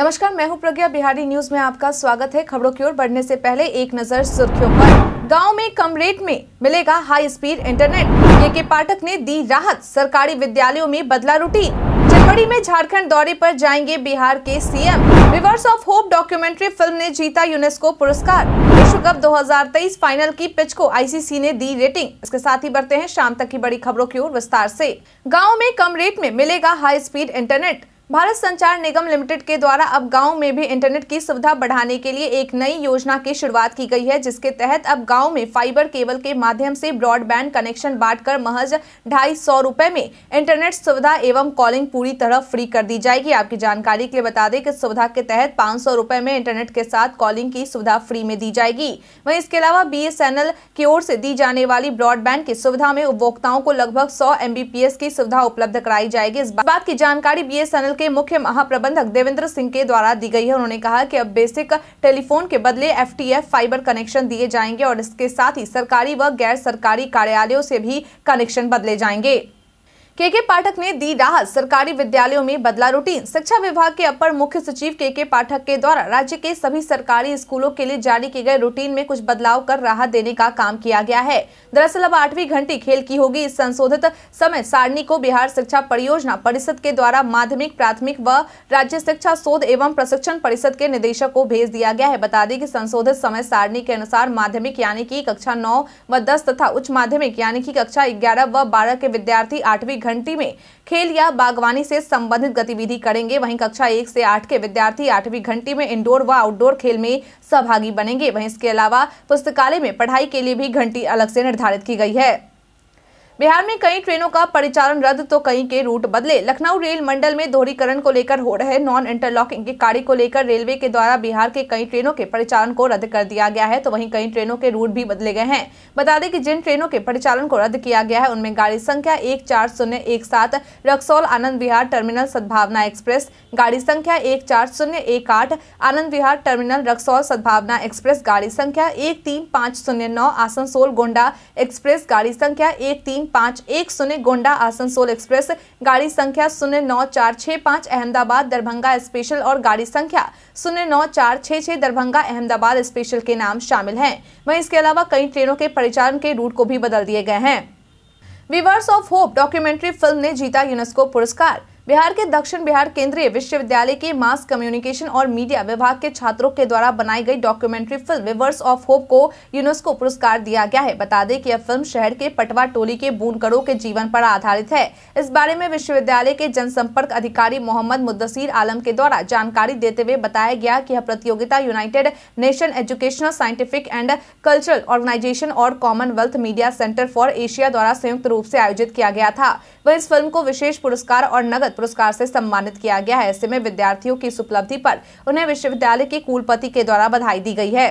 नमस्कार मैं हूं प्रज्ञा बिहारी न्यूज में आपका स्वागत है खबरों की ओर बढ़ने से पहले एक नजर सुर्खियों पर गांव में कम रेट में मिलेगा हाई स्पीड इंटरनेट के के पाठक ने दी राहत सरकारी विद्यालयों में बदला रूटीन जनवरी में झारखंड दौरे पर जाएंगे बिहार के CM Rivers of Hope documentary film ने जीता यूनेस्को पुरस्कार विश्व कप दो फाइनल की पिच को आईसीसी ने दी रेटिंग इसके साथ ही बढ़ते हैं शाम तक की बड़ी खबरों की ओर विस्तार ऐसी गाँव में कम रेट में मिलेगा हाई स्पीड इंटरनेट भारत संचार निगम लिमिटेड के द्वारा अब गांव में भी इंटरनेट की सुविधा बढ़ाने के लिए एक नई योजना की शुरुआत की गई है जिसके तहत अब गांव में फाइबर केबल के माध्यम से ब्रॉडबैंड कनेक्शन बांटकर महज ढाई सौ रूपए में इंटरनेट सुविधा एवं कॉलिंग पूरी तरह फ्री कर दी जाएगी आपकी जानकारी के लिए बता दें कि इस सुविधा के तहत पाँच सौ में इंटरनेट के साथ कॉलिंग की सुविधा फ्री में दी जाएगी वही इसके अलावा बी की ओर से दी जाने वाली ब्रॉडबैंड की सुविधा में उपभोक्ताओं को लगभग सौ एम की सुविधा उपलब्ध कराई जाएगी इस बात की जानकारी बी के मुख्य महाप्रबंधक देवेंद्र सिंह के द्वारा दी गई है उन्होंने कहा कि अब बेसिक टेलीफोन के बदले एफटीएफ फाइबर कनेक्शन दिए जाएंगे और इसके साथ ही सरकारी व गैर सरकारी कार्यालयों से भी कनेक्शन बदले जाएंगे के के पाठक ने दी राहत सरकारी विद्यालयों में बदला रूटीन शिक्षा विभाग के अपर मुख्य सचिव के के पाठक के द्वारा राज्य के सभी सरकारी स्कूलों के लिए जारी किए गए रूटीन में कुछ बदलाव कर राहत देने का काम किया गया है दरअसल अब आठवीं घंटी खेल की होगी इस संशोधित समय सारणी को बिहार शिक्षा परियोजना परिषद के द्वारा माध्यमिक प्राथमिक व राज्य शिक्षा शोध एवं प्रशिक्षण परिषद के निदेशक को भेज दिया गया है बता दें की संशोधित समय सारणी के अनुसार माध्यमिक यानी की कक्षा नौ व दस तथा उच्च माध्यमिक यानी की कक्षा ग्यारह व बारह के विद्यार्थी आठवीं घंटी में खेल या बागवानी से संबंधित गतिविधि करेंगे वहीं कक्षा एक से आठ के विद्यार्थी आठवीं घंटी में इंडोर व आउटडोर खेल में सहभागी बनेंगे वहीं इसके अलावा पुस्तकालय में पढ़ाई के लिए भी घंटी अलग से निर्धारित की गई है बिहार में कई ट्रेनों का परिचालन रद्द तो कई के रूट बदले लखनऊ रेल मंडल में दोहरीकरण को लेकर हो रहे नॉन इंटरलॉकिंग के कार्य को लेकर रेलवे के द्वारा बिहार के कई ट्रेनों के परिचालन को रद्द कर दिया गया है तो वहीं कई ट्रेनों के रूट भी बदले गए हैं बता दें कि जिन ट्रेनों के परिचालन को रद्द किया गया है उनमें गाड़ी संख्या एक चार शून्य एक सात रक्सौल आनंद विहार टर्मिनल सद्भावना एक्सप्रेस गाड़ी संख्या एक चार शून्य एक आठ आनंद विहार टर्मिनल रक्सौल सद्भावना एक्सप्रेस गाड़ी संख्या एक तीन शून्य नौ आसनसोल गोंडा एक्सप्रेस गाड़ी संख्या एक तीन पांच एक शून्य गोंडा आसनसोल एक्सप्रेस गाड़ी संख्या शून्य नौ चार छह पांच अहमदाबाद दरभंगा स्पेशल और गाड़ी संख्या शून्य नौ चार छह छह दरभंगा अहमदाबाद स्पेशल के नाम शामिल है वही इसके अलावा कई ट्रेनों के परिचालन के रूट को भी बदल दिए गए हैं Rivers of Hope documentary film ने जीता यूनेस्को पुरस्कार बिहार के दक्षिण बिहार केंद्रीय विश्वविद्यालय के मास कम्युनिकेशन और मीडिया विभाग के छात्रों के द्वारा बनाई गई documentary film Rivers of Hope को यूनेस्को पुरस्कार दिया गया है बता दें कि यह फिल्म शहर के पटवा टोली के बूनकरों के जीवन पर आधारित है इस बारे में विश्वविद्यालय के जनसंपर्क अधिकारी मोहम्मद मुद्दसीर आलम के द्वारा जानकारी देते हुए बताया गया की यह प्रतियोगिता United Nation Educational Scientific and Cultural Organization और Commonwealth Media Centre for Asia द्वारा संयुक्त रूप से आयोजित किया गया था वह इस फिल्म को विशेष पुरस्कार और नगद पुरस्कार से सम्मानित किया गया है ऐसे में विद्यार्थियों की इस उपलब्धि पर उन्हें विश्वविद्यालय के कुलपति के द्वारा बधाई दी गई है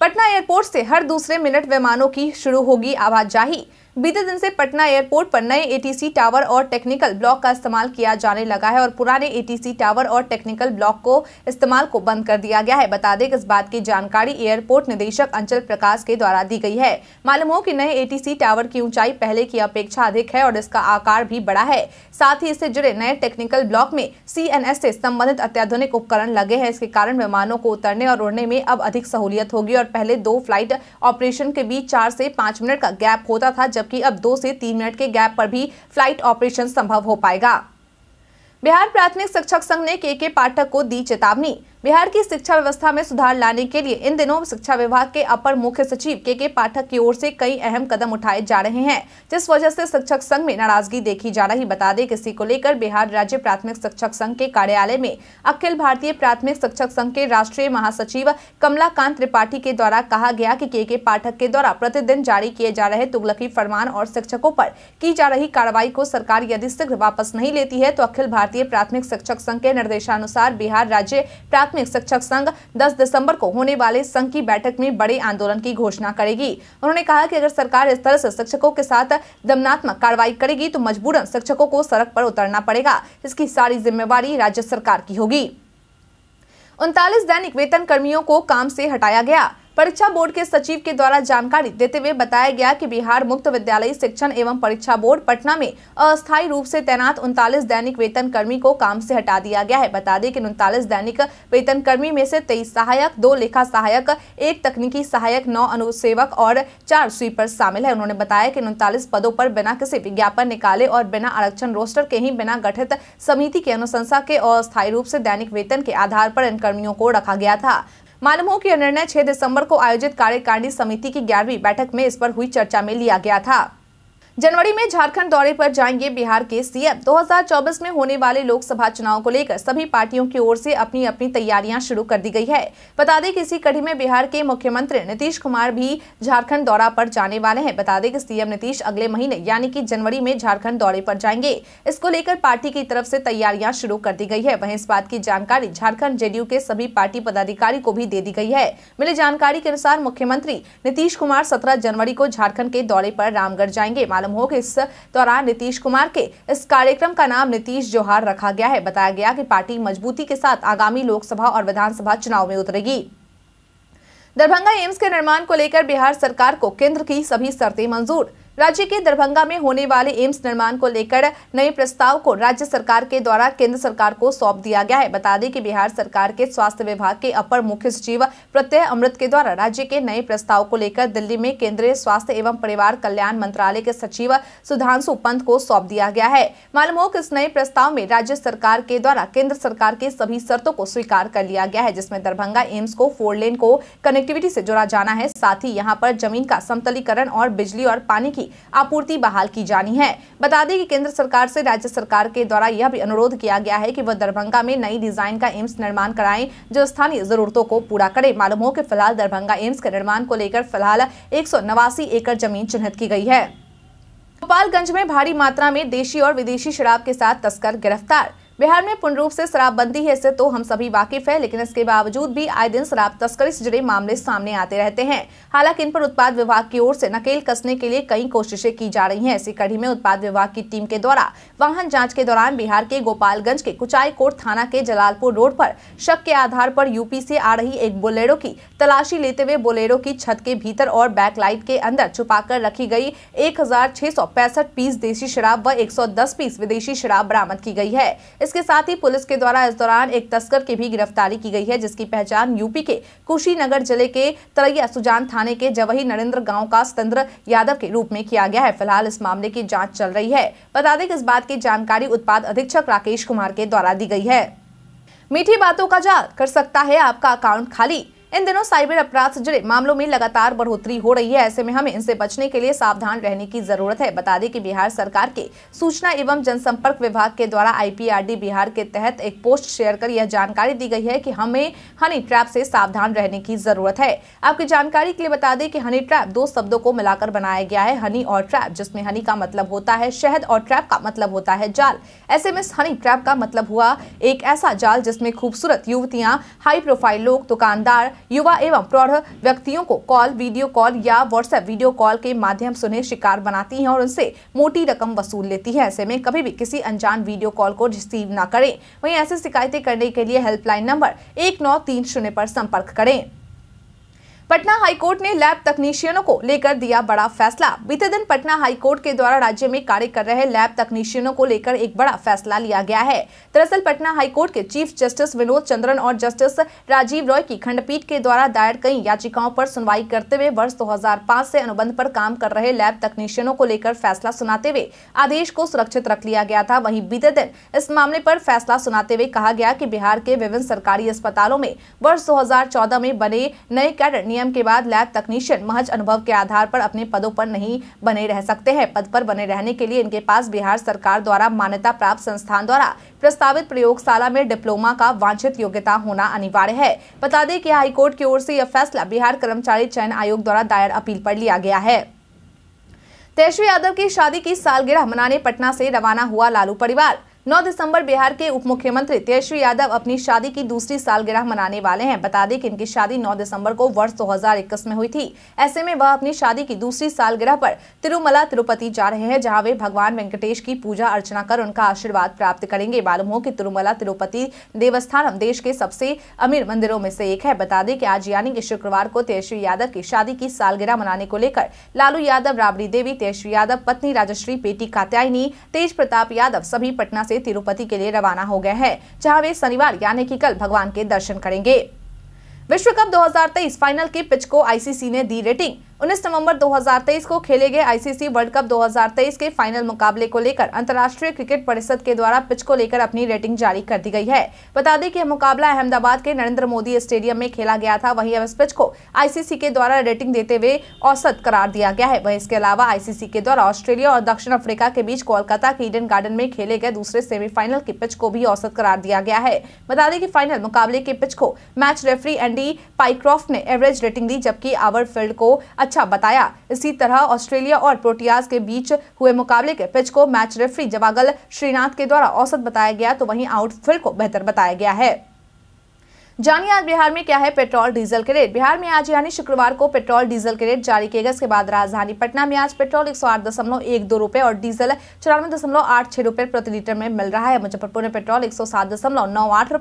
पटना एयरपोर्ट से हर दूसरे मिनट विमानों की शुरू होगी आवाजाही बीते दिन से पटना एयरपोर्ट पर नए एटीसी टावर और टेक्निकल ब्लॉक का इस्तेमाल किया जाने लगा है और पुराने एटीसी टावर और टेक्निकल ब्लॉक को इस्तेमाल को बंद कर दिया गया है बता दें कि इस बात की जानकारी एयरपोर्ट निदेशक अंचल प्रकाश के द्वारा दी गई है मालूम हो कि नए एटीसी टावर की ऊंचाई पहले की अपेक्षा अधिक है और इसका आकार भी बड़ा है साथ ही इससे जुड़े नए टेक्निकल ब्लॉक में सी से संबंधित अत्याधुनिक उपकरण लगे हैं इसके कारण विमानों को उतरने और उड़ने में अब अधिक सहूलियत होगी और पहले दो फ्लाइट ऑपरेशन के बीच चार से पांच मिनट का गैप होता था जब जबकि अब दो से तीन मिनट के गैप पर भी फ्लाइट ऑपरेशन संभव हो पाएगा बिहार प्राथमिक शिक्षक संघ ने के के पाठक को दी चेतावनी बिहार की शिक्षा व्यवस्था में सुधार लाने के लिए इन दिनों शिक्षा विभाग के अपर मुख्य सचिव के के पाठक की ओर से कई अहम कदम उठाए जा रहे हैं जिस वजह से शिक्षक संघ में नाराजगी देखी जा रही बता दें किसी को लेकर बिहार राज्य प्राथमिक शिक्षक संघ के कार्यालय में अखिल भारतीय प्राथमिक शिक्षक संघ के राष्ट्रीय महासचिव कमलाकांत त्रिपाठी के द्वारा कहा गया की के के पाठक के द्वारा प्रतिदिन जारी किए जा रहे तुगलकी फरमान और शिक्षकों पर की जा रही कार्रवाई को सरकार यदि शीघ्र वापस नहीं लेती है तो अखिल भारतीय प्राथमिक शिक्षक संघ के निर्देशानुसार बिहार राज्य प्राथमिक शिक्षक संघ 10 दिसंबर को होने वाले संघ की बैठक में बड़े आंदोलन की घोषणा करेगी उन्होंने कहा कि अगर सरकार इस तरह से शिक्षकों के साथ दमनात्मक कार्रवाई करेगी तो मजबूरन शिक्षकों को सड़क पर उतरना पड़ेगा इसकी सारी जिम्मेवारी राज्य सरकार की होगी उनतालीस दैनिक वेतन कर्मियों को काम से हटाया गया परीक्षा बोर्ड के सचिव के द्वारा जानकारी देते हुए बताया गया कि बिहार मुक्त विद्यालय शिक्षण एवं परीक्षा बोर्ड पटना में अस्थायी रूप से तैनात उनतालीस दैनिक वेतन कर्मी को काम से हटा दिया गया है बता दें कि उनतालीस दैनिक वेतन कर्मी में से तेईस सहायक दो लेखा सहायक एक तकनीकी सहायक नौ अनुसेवक और चार स्वीपर शामिल है उन्होंने बताया कि उनतालीस पदों पर बिना किसी विज्ञापन निकाले और बिना आरक्षण रोस्टर के ही बिना गठित समिति की अनुशंसा के अस्थायी रूप से दैनिक वेतन के आधार पर इन कर्मियों को रखा गया था मालूम हो कि यह निर्णय छह दिसंबर को आयोजित कार्यकारिणी समिति की ग्यारहवीं बैठक में इस पर हुई चर्चा में लिया गया था जनवरी में झारखंड दौरे पर जाएंगे बिहार के सीएम 2024 में होने वाले लोकसभा चुनाव को लेकर सभी पार्टियों की ओर से अपनी अपनी तैयारियां शुरू कर दी गई है बता दें कि इसी कड़ी में बिहार के मुख्यमंत्री नीतीश कुमार भी झारखंड दौरा पर जाने वाले हैं बता दें कि सीएम नीतीश अगले महीने यानी कि जनवरी में झारखंड दौरे पर जाएंगे इसको लेकर पार्टी की तरफ से तैयारियां शुरू कर दी गई है वही इस बात की जानकारी झारखंड जेडीयू के सभी पार्टी पदाधिकारी को भी दे दी गई है मिली जानकारी के अनुसार मुख्यमंत्री नीतीश कुमार सत्रह जनवरी को झारखंड के दौरे पर रामगढ़ जाएंगे मालूम हो कि इस दौरान नीतीश कुमार के इस कार्यक्रम का नाम नीतीश जोहार रखा गया है बताया गया कि पार्टी मजबूती के साथ आगामी लोकसभा और विधानसभा चुनाव में उतरेगी दरभंगा एम्स के निर्माण को लेकर बिहार सरकार को केंद्र की सभी शर्तें मंजूर राज्य के दरभंगा में होने वाले एम्स निर्माण को लेकर नए प्रस्ताव को राज्य सरकार के द्वारा केंद्र सरकार को सौंप दिया गया है बता दें कि बिहार सरकार के स्वास्थ्य विभाग के अपर मुख्य सचिव प्रत्यय अमृत के द्वारा राज्य के नए प्रस्ताव को लेकर दिल्ली में केंद्रीय स्वास्थ्य एवं परिवार कल्याण मंत्रालय के सचिव सुधांशु पंत को सौंप दिया गया है मालूम हो कि इस नए प्रस्ताव में राज्य सरकार के द्वारा केंद्र सरकार के सभी शर्तों को स्वीकार कर लिया गया है जिसमें दरभंगा एम्स को फोर लेन को कनेक्टिविटी से जोड़ा जाना है साथ ही यहाँ पर जमीन का समतलीकरण और बिजली और पानी की आपूर्ति बहाल की जानी है बता दें कि केंद्र सरकार से राज्य सरकार के द्वारा यह भी अनुरोध किया गया है कि वह दरभंगा में नई डिजाइन का एम्स निर्माण कराए जो स्थानीय जरूरतों को पूरा करे मालूम हो कि फिलहाल दरभंगा एम्स के निर्माण को लेकर फिलहाल एक एकड़ जमीन चिन्हित की गयी है गोपालगंज में भारी मात्रा में देशी और विदेशी शराब के साथ तस्कर गिरफ्तार बिहार में पूर्ण रूप से शराबबंदी है इससे तो हम सभी वाकिफ है लेकिन इसके बावजूद भी आए दिन शराब तस्करी से जुड़े मामले सामने आते रहते हैं हालांकि इन पर उत्पाद विभाग की ओर से नकेल कसने के लिए कई कोशिशें की जा रही है इसी कड़ी में उत्पाद विभाग की टीम के द्वारा वाहन जाँच के दौरान बिहार के गोपालगंज के कुचाई कोट थाना के जलालपुर रोड पर शक के आधार पर यूपी से आ रही एक बोलेरो की तलाशी लेते हुए बोलेरो की छत के भीतर और बैकलाइट के अंदर कर रखी गई एक पीस देशी शराब व दस पीस विदेशी शराब बरामद की गई है इसके साथ ही पुलिस के द्वारा इस दौरान एक तस्कर की भी गिरफ्तारी की गई है जिसकी पहचान यूपी के कुशीनगर जिले के तरैया सुजान थाने के जवही नरेंद्र गांव का सतेंद्र यादव के रूप में किया गया है फिलहाल इस मामले की जाँच चल रही है बता दें कि इस बात की जानकारी उत्पाद अधीक्षक राकेश कुमार के द्वारा दी गई है मीठी बातों का जा कर सकता है आपका अकाउंट खाली इन दिनों साइबर अपराध से जुड़े मामलों में लगातार बढ़ोतरी हो रही है ऐसे में हमें इनसे बचने के लिए सावधान रहने की जरूरत है बता दें कि बिहार सरकार के सूचना एवं जनसंपर्क विभाग के द्वारा आईपीआरडी बिहार के तहत एक पोस्ट शेयर कर यह जानकारी दी गई है कि हमें हनी ट्रैप से सावधान रहने की जरूरत है आपकी जानकारी के लिए बता दें की हनी ट्रैप दो शब्दों को मिलाकर बनाया गया है हनी और ट्रैप जिसमें हनी का मतलब होता है शहद और ट्रैप का मतलब होता है जाल ऐसे में हनी ट्रैप का मतलब हुआ एक ऐसा जाल जिसमे खूबसूरत युवतियाँ हाई प्रोफाइल लोग दुकानदार युवा एवं प्रौढ़ व्यक्तियों को कॉल वीडियो कॉल या व्हाट्सएप वीडियो कॉल के माध्यम से उन्हें शिकार बनाती हैं और उनसे मोटी रकम वसूल लेती है ऐसे में कभी भी किसी अनजान वीडियो कॉल को रिसीव न करें वहीं ऐसी शिकायतें करने के लिए हेल्पलाइन नंबर एक नौ तीन शून्य पर संपर्क करें पटना हाईकोर्ट ने लैब तकनीशियनों को लेकर दिया बड़ा फैसला बीते दिन पटना हाईकोर्ट के द्वारा राज्य में कार्य कर रहे लैब तकनीशियनों को लेकर एक बड़ा फैसला लिया गया है दरअसल पटना हाईकोर्ट के चीफ जस्टिस विनोद चंद्रन और जस्टिस राजीव रॉय की खंडपीठ के द्वारा दायर कई याचिकाओं पर सुनवाई करते हुए वर्ष दो से अनुबंध पर काम कर रहे लैब तकनीशियनों को लेकर फैसला सुनाते हुए आदेश को सुरक्षित रख लिया गया था वही बीते दिन इस मामले पर फैसला सुनाते हुए कहा गया की बिहार के विभिन्न सरकारी अस्पतालों में वर्ष दो में बने नए कैडर अधिनियम के बाद लैब तकनीशियन महज अनुभव के आधार पर अपने पदों पर नहीं बने रह सकते हैं पद पर बने रहने के लिए इनके पास बिहार सरकार द्वारा मान्यता प्राप्त संस्थान द्वारा प्रस्तावित प्रयोगशाला में डिप्लोमा का वांछित योग्यता होना अनिवार्य है बता दें कि हाईकोर्ट की ओर से यह फैसला बिहार कर्मचारी चयन आयोग द्वारा दायर अपील पर लिया गया है तेजस्वी यादव की शादी की सालगिरह मनाने पटना से रवाना हुआ लालू परिवार 9 दिसंबर बिहार के उप मुख्यमंत्री तेजस्वी यादव अपनी शादी की दूसरी सालगिरह मनाने वाले हैं बता दें कि इनकी शादी 9 दिसंबर को वर्ष 2021 में हुई थी ऐसे में वह अपनी शादी की दूसरी सालगिरह पर तिरुमला तिरुपति जा रहे हैं जहां वे भगवान वेंकटेश की पूजा अर्चना कर उनका आशीर्वाद प्राप्त करेंगे मालूम हो की तिरुमला तिरुपति देवस्थान देश के सबसे अमीर मंदिरों में से एक है बता दें की आज यानी की शुक्रवार को तेजस्वी यादव की शादी की सालगिरह मनाने को लेकर लालू यादव राबड़ी देवी तेजस्वी यादव पत्नी राजश्री बेटी कात्यायनी तेज प्रताप यादव सभी पटना ऐसी तिरुपति के लिए रवाना हो गए हैं जहां वे शनिवार यानी कि कल भगवान के दर्शन करेंगे विश्व कप 2023 फाइनल के पिच को आईसीसी ने दी रेटिंग 19 नवंबर 2023 को खेले गए आईसीसी वर्ल्ड कप 2023 के फाइनल मुकाबले को लेकर अंतर्राष्ट्रीय क्रिकेट परिषद के द्वारा पिच को लेकर अपनी रेटिंग जारी कर दी गई है बता दें कि यह मुकाबला अहमदाबाद के नरेंद्र मोदी स्टेडियम में खेला गया था वहीं अब इस पिच को आईसीसी के द्वारा रेटिंग देते हुए औसत करार दिया गया है वही इसके अलावा आईसीसी के द्वारा ऑस्ट्रेलिया और दक्षिण अफ्रीका के बीच कोलकाता के ईडन गार्डन में खेले गए दूसरे सेमीफाइनल की पिच को भी औसत करार दिया गया है बता दें कि फाइनल मुकाबले के पिच को मैच रेफरी एंडी पाइक्रॉफ्ट ने एवरेज रेटिंग दी जबकि आवर फील्ड को अच्छा बताया इसी तरह ऑस्ट्रेलिया और प्रोटियाज के बीच हुए मुकाबले के पिच को मैच रेफरी जवागल श्रीनाथ के द्वारा औसत बताया गया तो वहीं आउटफील्ड को बेहतर बताया गया है जानिए आज बिहार में क्या है पेट्रोल डीजल के रेट बिहार में आज यानी शुक्रवार को पेट्रोल डीजल के रेट जारी किए गए इसके बाद राजधानी पटना में आज पेट्रोल एक सौ आठ दशमलव एक दो रुपये और डीजल चौरानवे दशमलव आठ छह रुपये प्रति लीटर में मिल रहा है मुजफ्फरपुर में पेट्रोल एक सौ सात दशमलव नौ आठ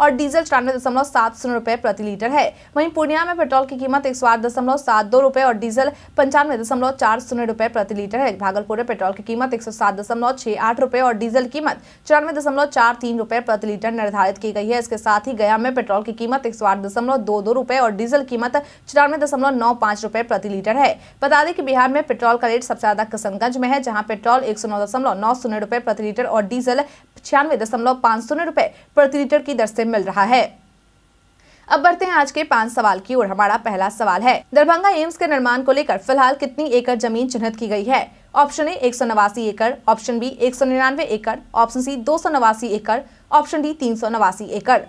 और डीजल चौरानवे दशमलव सात शून्य रुपये प्रति लीटर है वहीं पूर्णिया में पेट्रोल की कीमत एक सौ आठ दशमलव सात दो और डीजल पंचानवे दशमलव चार शून्य रुपये प्रति लीटर है भागलपुर में पेट्रोल की कीमत एक सौ सात दशमलव छह आठ और डीजल कीमत चौरानवे दशमलव चार तीन प्रति लीटर निर्धारित की गई है इसके साथ ही गया में पेट्रोल पेट्रोल की कीमत एक रुपए और डीजल कीमत चौरानवे रुपए प्रति लीटर है बता दें कि बिहार में पेट्रोल का रेट सबसे ज्यादा किशनगंज में है जहां पेट्रोल एक रुपए प्रति लीटर और डीजल छियानवे रुपए प्रति लीटर की दर से मिल रहा है अब बढ़ते हैं आज के पांच सवाल की ओर हमारा पहला सवाल है दरभंगा एम्स के निर्माण को लेकर फिलहाल कितनी एकड़ जमीन चिन्हित की गई है ऑप्शन ए एक एकड़ ऑप्शन बी एक एकड़ ऑप्शन सी दो एकड़ ऑप्शन डी तीन एकड़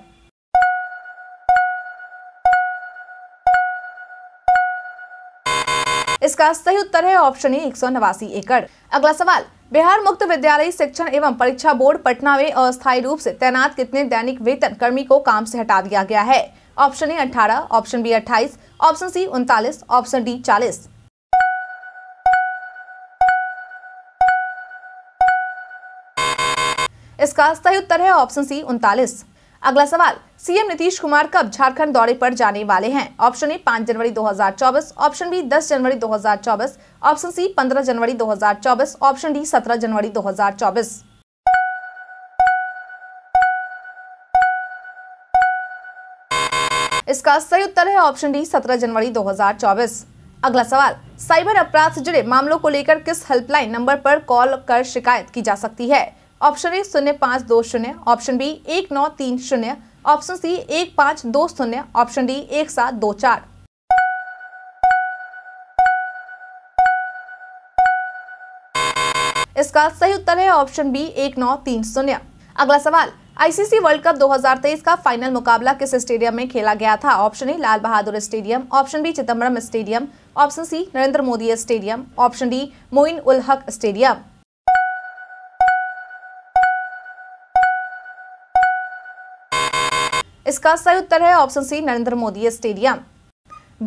इसका सही उत्तर है ऑप्शन ए एक एकड़ अगला सवाल बिहार मुक्त विद्यालय शिक्षण एवं परीक्षा बोर्ड पटना में अस्थायी रूप से तैनात कितने दैनिक वेतन कर्मी को काम से हटा दिया गया है option A 18, option B 28, option C उनतालीस ऑप्शन डी 40। इसका सही उत्तर है ऑप्शन सी उनतालीस अगला सवाल सीएम नीतीश कुमार कब झारखंड दौरे पर जाने वाले हैं ऑप्शन ए पाँच जनवरी 2024, ऑप्शन बी 10 जनवरी 2024, ऑप्शन सी 15 जनवरी 2024, ऑप्शन डी 17 जनवरी 2024। इसका सही उत्तर है ऑप्शन डी 17 जनवरी 2024। अगला सवाल साइबर अपराध से जुड़े मामलों को लेकर किस हेल्पलाइन नंबर पर कॉल कर शिकायत की जा सकती है ऑप्शन ए शून्य पाँच दो शून्य ऑप्शन बी एक नौ तीन शून्य ऑप्शन सी एक पाँच दो शून्य ऑप्शन डी एक सात दो चार इसका सही उत्तर है ऑप्शन बी एक नौ तीन शून्य अगला सवाल आईसीसी वर्ल्ड कप 2023 का फाइनल मुकाबला किस स्टेडियम में खेला गया था option A Lal Bahadur stadium option B Chidambaram stadium option C Narendra Modi stadium option D Moin ul Haq stadium इसका सही उत्तर है option C Narendra Modi stadium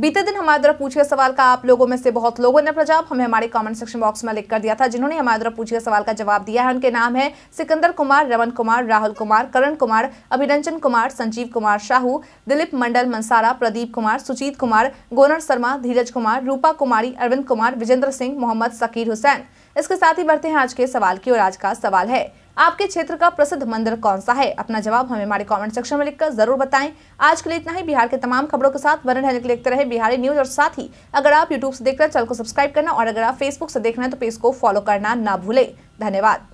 बीते दिन हमारे द्वारा पूछे गए सवाल का आप लोगों में से बहुत लोगों ने प्रजाप हमें हमारे कमेंट सेक्शन बॉक्स में लिख कर दिया था जिन्होंने हमारे द्वारा पूछे गए सवाल का जवाब दिया है उनके नाम है सिकंदर कुमार रमन कुमार राहुल कुमार करण कुमार अभिरंजन कुमार संजीव कुमार शाहू दिलीप मंडल मंसारा प्रदीप कुमार सुजीत कुमार गोनर शर्मा धीरज कुमार रूपा कुमारी अरविंद कुमार विजेंद्र सिंह मोहम्मद सकीर हुसैन इसके साथ ही बढ़ते हैं आज के सवाल की और आज का सवाल है आपके क्षेत्र का प्रसिद्ध मंदिर कौन सा है अपना जवाब हमें हमारे कमेंट सेक्शन में लिखकर जरूर बताएं आज के लिए इतना ही बिहार के तमाम खबरों के साथ बने रहने के लिए रहे बिहारी न्यूज और साथ ही अगर आप यूट्यूब से देख रहे हैं चैनल को सब्सक्राइब करना और अगर आप फेसबुक से देख रहे हैं तो पेज को फॉलो करना ना भूले धन्यवाद